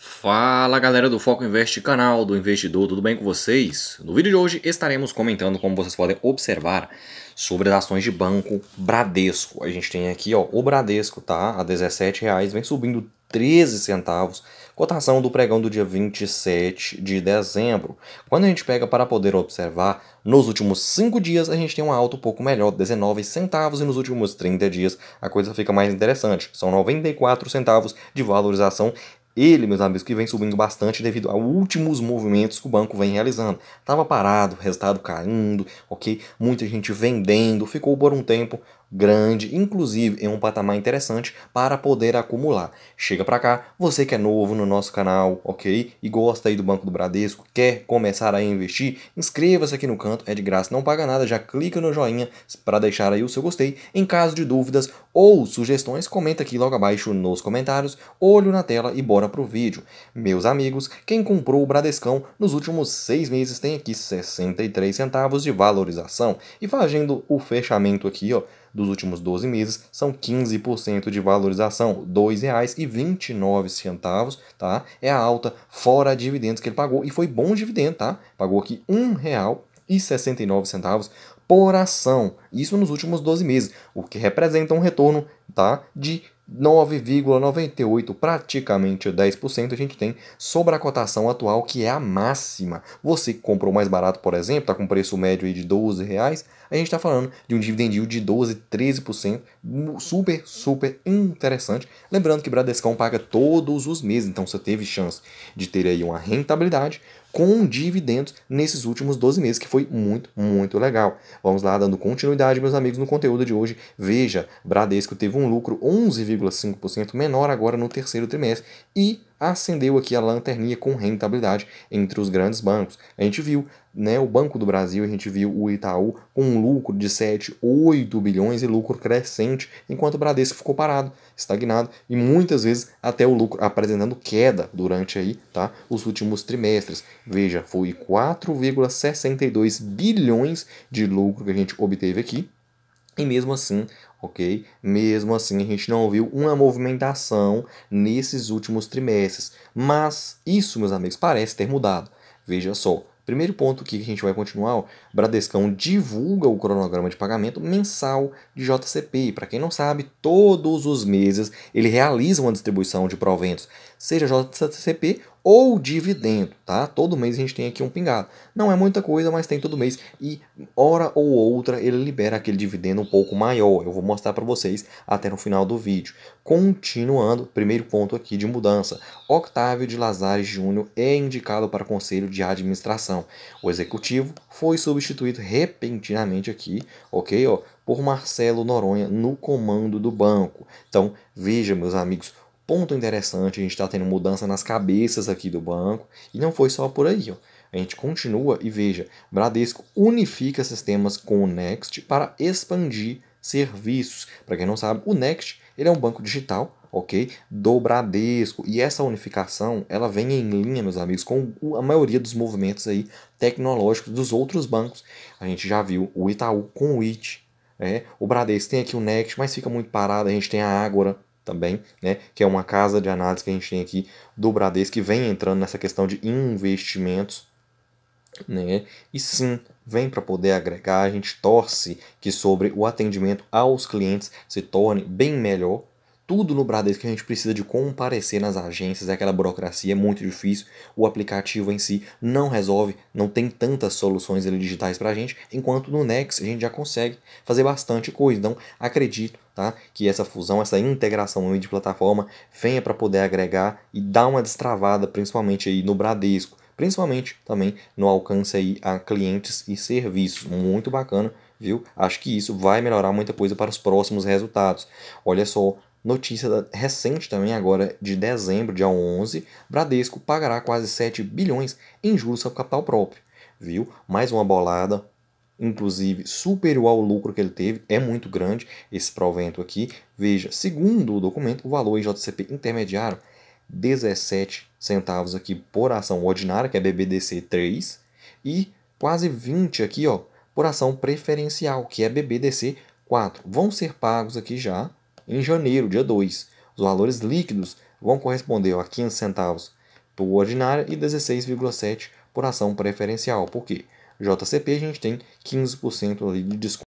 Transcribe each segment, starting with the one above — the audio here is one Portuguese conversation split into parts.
Fala galera do Foco Invest, canal do investidor, tudo bem com vocês? No vídeo de hoje estaremos comentando, como vocês podem observar, sobre as ações de banco Bradesco. A gente tem aqui ó, o Bradesco, tá? A R$17,00, vem subindo 13 centavos, cotação do pregão do dia 27 de dezembro. Quando a gente pega para poder observar, nos últimos 5 dias a gente tem uma alta um pouco melhor, 19 centavos, e nos últimos 30 dias a coisa fica mais interessante, são 94 centavos de valorização ele, meus amigos, que vem subindo bastante devido a últimos movimentos que o banco vem realizando. Tava parado, resultado caindo, ok? Muita gente vendendo, ficou por um tempo grande, inclusive em um patamar interessante para poder acumular. Chega para cá, você que é novo no nosso canal, ok? E gosta aí do Banco do Bradesco, quer começar a investir? Inscreva-se aqui no canto, é de graça, não paga nada, já clica no joinha para deixar aí o seu gostei. Em caso de dúvidas ou sugestões, comenta aqui logo abaixo nos comentários, olho na tela e bora pro vídeo. Meus amigos, quem comprou o Bradescão nos últimos seis meses tem aqui 63 centavos de valorização e fazendo o fechamento aqui, ó, dos últimos 12 meses são 15% de valorização, R$ 2,29, tá? É a alta fora dividendos que ele pagou e foi bom dividendo, tá? Pagou aqui R$ 1,69 por ação, isso nos últimos 12 meses, o que representa um retorno, tá, de 9,98, praticamente 10%, a gente tem sobre a cotação atual, que é a máxima. Você que comprou mais barato, por exemplo, está com preço médio aí de 12 reais, a gente está falando de um dividend yield de 12, 13%, super, super interessante. Lembrando que Bradescão paga todos os meses, então você teve chance de ter aí uma rentabilidade com dividendos nesses últimos 12 meses, que foi muito, muito legal. Vamos lá, dando continuidade, meus amigos, no conteúdo de hoje. Veja, Bradesco teve um lucro 11,5% menor agora no terceiro trimestre e acendeu aqui a lanterninha com rentabilidade entre os grandes bancos. A gente viu né, o Banco do Brasil, a gente viu o Itaú com um lucro de 7, 8 bilhões e lucro crescente, enquanto o Bradesco ficou parado, estagnado e muitas vezes até o lucro apresentando queda durante aí, tá, os últimos trimestres. Veja, foi 4,62 bilhões de lucro que a gente obteve aqui, e mesmo assim, ok? Mesmo assim, a gente não viu uma movimentação nesses últimos trimestres. Mas isso, meus amigos, parece ter mudado. Veja só. Primeiro ponto que a gente vai continuar, o Bradescão divulga o cronograma de pagamento mensal de JCP. Para quem não sabe, todos os meses ele realiza uma distribuição de proventos, seja JCP ou dividendo, tá? Todo mês a gente tem aqui um pingado. Não é muita coisa, mas tem todo mês e hora ou outra ele libera aquele dividendo um pouco maior. Eu vou mostrar para vocês até no final do vídeo. Continuando, primeiro ponto aqui de mudança. Octávio de Lazares Júnior é indicado para Conselho de Administração. O executivo foi substituído repentinamente aqui, ok? Ó, por Marcelo Noronha no comando do banco. Então, veja, meus amigos, ponto interessante, a gente está tendo mudança nas cabeças aqui do banco, e não foi só por aí. Ó. A gente continua e veja, Bradesco unifica sistemas com o Next para expandir serviços. Para quem não sabe, o Next ele é um banco digital ok? Do Bradesco. E essa unificação, ela vem em linha, meus amigos, com a maioria dos movimentos aí tecnológicos dos outros bancos. A gente já viu o Itaú com o IT, é, o Bradesco tem aqui o Next, mas fica muito parado. A gente tem a Ágora, também, né, que é uma casa de análise que a gente tem aqui do Bradesco, que vem entrando nessa questão de investimentos, né, e sim, vem para poder agregar, a gente torce que sobre o atendimento aos clientes se torne bem melhor, tudo no Bradesco que a gente precisa de comparecer nas agências, é aquela burocracia, é muito difícil. O aplicativo em si não resolve, não tem tantas soluções digitais para a gente, enquanto no Nex a gente já consegue fazer bastante coisa. Então, acredito tá? que essa fusão, essa integração no meio de plataforma venha para poder agregar e dar uma destravada, principalmente aí no Bradesco, principalmente também no alcance aí a clientes e serviços. Muito bacana, viu? Acho que isso vai melhorar muita coisa para os próximos resultados. Olha só, Notícia recente também agora de dezembro, dia 11, Bradesco pagará quase 7 bilhões em juros ao capital próprio. Viu? Mais uma bolada, inclusive superior ao lucro que ele teve, é muito grande esse provento aqui. Veja, segundo o documento, o valor JCP intermediário 17 centavos aqui por ação ordinária, que é BBDC 3, e quase 20 aqui, ó, por ação preferencial, que é BBDC 4. Vão ser pagos aqui já em janeiro, dia 2. Os valores líquidos vão corresponder ó, a 15 centavos por ordinária e 16,7 por ação preferencial. Por quê? JCP, a gente tem 15% ali de desconto,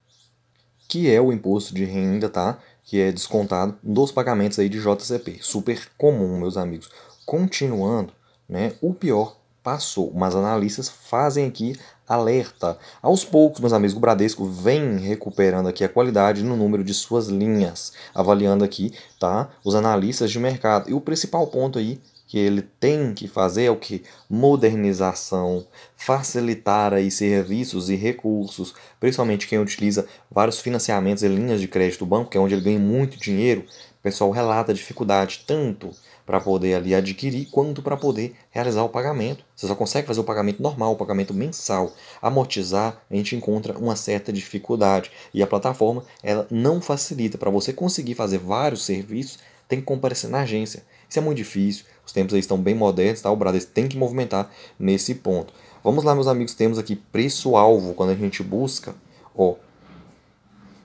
que é o imposto de renda, tá? Que é descontado dos pagamentos aí de JCP. Super comum, meus amigos. Continuando, né? O pior passou, mas analistas fazem aqui alerta. Aos poucos, meus amigos, o Bradesco vem recuperando aqui a qualidade no número de suas linhas, avaliando aqui, tá? Os analistas de mercado. E o principal ponto aí que ele tem que fazer é o que? Modernização, facilitar aí serviços e recursos, principalmente quem utiliza vários financiamentos e linhas de crédito do banco, que é onde ele ganha muito dinheiro, o pessoal relata dificuldade tanto para poder ali adquirir quanto para poder realizar o pagamento. Você só consegue fazer o pagamento normal, o pagamento mensal. Amortizar, a gente encontra uma certa dificuldade e a plataforma ela não facilita para você conseguir fazer vários serviços tem que comparecer na agência. Isso é muito difícil, os tempos aí estão bem modernos, tá? o Bradesco tem que movimentar nesse ponto. Vamos lá, meus amigos, temos aqui preço-alvo, quando a gente busca, ó,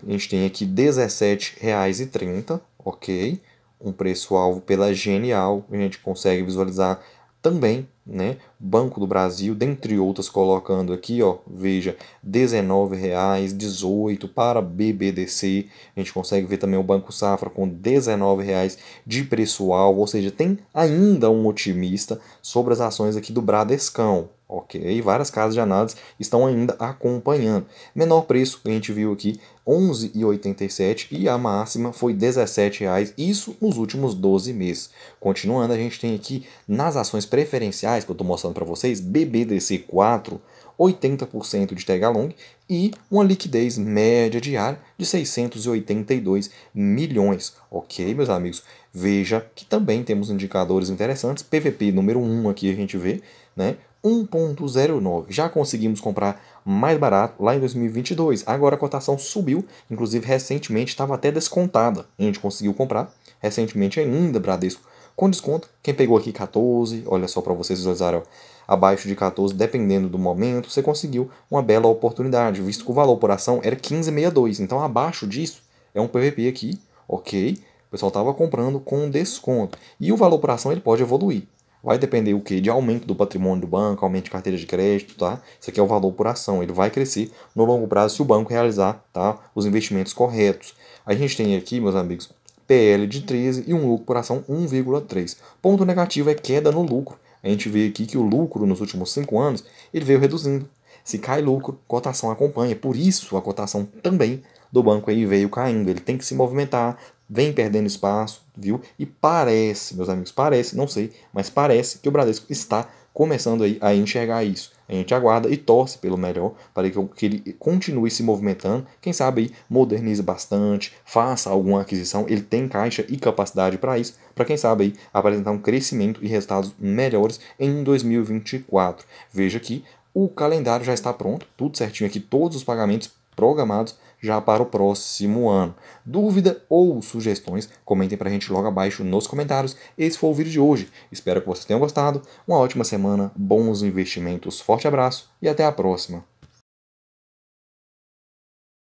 a gente tem aqui R$17,30, ok? Um preço-alvo pela Genial, a gente consegue visualizar também, né? Banco do Brasil, dentre outras, colocando aqui, ó, veja, R$19,00, dezoito para BBDC. A gente consegue ver também o Banco Safra com R$19,00 de preço alvo, ou seja, tem ainda um otimista sobre as ações aqui do Bradescão. Ok, várias casas de análise estão ainda acompanhando. Menor preço, a gente viu aqui, R$ 11,87 e a máxima foi R$ 17,00, isso nos últimos 12 meses. Continuando, a gente tem aqui nas ações preferenciais que eu estou mostrando para vocês, BBDC4, 80% de Tegalong e uma liquidez média diária de 682 milhões. Ok, meus amigos? Veja que também temos indicadores interessantes. PVP número 1 aqui a gente vê, né? 1.09. Já conseguimos comprar mais barato lá em 2022. Agora a cotação subiu, inclusive recentemente estava até descontada. A gente conseguiu comprar recentemente ainda Bradesco com desconto. Quem pegou aqui 14, olha só para vocês usarem abaixo de 14, dependendo do momento, você conseguiu uma bela oportunidade, visto que o valor por ação era 15,62. Então abaixo disso é um PVP aqui, ok? O pessoal estava comprando com desconto. E o valor por ação ele pode evoluir. Vai depender o que? De aumento do patrimônio do banco, aumento de carteira de crédito, tá? Isso aqui é o valor por ação, ele vai crescer no longo prazo se o banco realizar tá? os investimentos corretos. A gente tem aqui, meus amigos, PL de 13 e um lucro por ação 1,3. Ponto negativo é queda no lucro. A gente vê aqui que o lucro nos últimos 5 anos ele veio reduzindo. Se cai lucro, cotação acompanha. Por isso a cotação também do banco aí veio caindo. Ele tem que se movimentar, vem perdendo espaço, viu? E parece, meus amigos, parece, não sei, mas parece que o Bradesco está começando aí a enxergar isso. A gente aguarda e torce pelo melhor para que ele continue se movimentando. Quem sabe aí modernize bastante, faça alguma aquisição. Ele tem caixa e capacidade para isso, para quem sabe aí apresentar um crescimento e resultados melhores em 2024. Veja que o calendário já está pronto, tudo certinho aqui, todos os pagamentos programados já para o próximo ano. Dúvida ou sugestões, comentem para a gente logo abaixo nos comentários. Esse foi o vídeo de hoje. Espero que vocês tenham gostado. Uma ótima semana, bons investimentos, forte abraço e até a próxima.